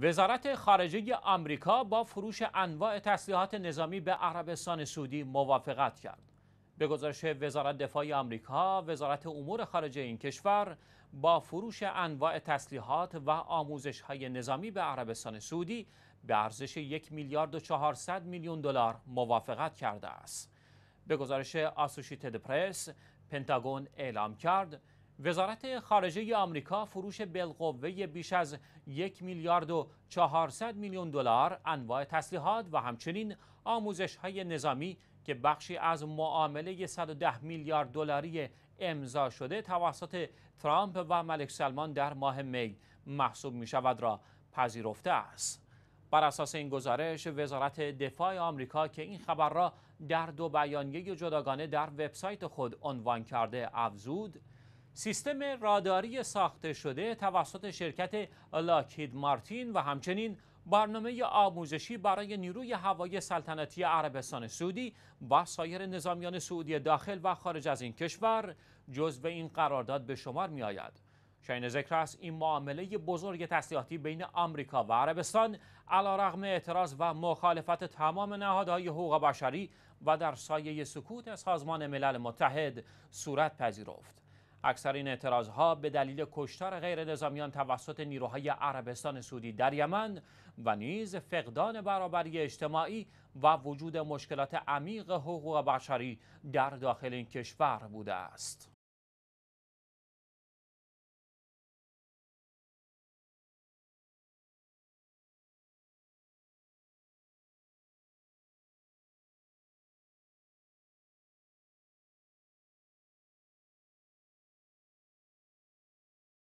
وزارت خارجه آمریکا با فروش انواع تسلیحات نظامی به عربستان سعودی موافقت کرد. به گزارش وزارت دفاع آمریکا، وزارت امور خارجه این کشور با فروش انواع تسلیحات و آموزش های نظامی به عربستان سعودی به ارزش یک میلیارد و چهارصد میلیون دلار موافقت کرده است. به گزارش آسوشیتد پرس، پنتاگون اعلام کرد وزارت خارجه آمریکا فروش بالقوه بیش از یک میلیارد و 400 میلیون دلار انواع تسلیحات و همچنین آموزش های نظامی که بخشی از معامله 110 میلیارد دلاری امضا شده توسط ترامپ و ملک سلمان در ماه می محسوب می شود را پذیرفته است. بر اساس این گزارش وزارت دفاع آمریکا که این خبر را در دو بیانیه جداگانه در وبسایت خود عنوان کرده افزود سیستم راداری ساخته شده توسط شرکت لاکید مارتین و همچنین برنامه آموزشی برای نیروی هوایی سلطنتی عربستان سعودی و سایر نظامیان سعودی داخل و خارج از این کشور جزو این قرارداد به شمار می آید. شاین ذکر است این معامله بزرگ تسلیحاتی بین آمریکا و عربستان رغم اعتراض و مخالفت تمام نهادهای حقوق بشری و در سایه سکوت سازمان ملل متحد صورت پذیرفت. اکثر این اعتراض ها به دلیل کشتار غیر نظامیان توسط نیروهای عربستان سعودی در یمن و نیز فقدان برابری اجتماعی و وجود مشکلات عمیق حقوق بشری در داخل این کشور بوده است.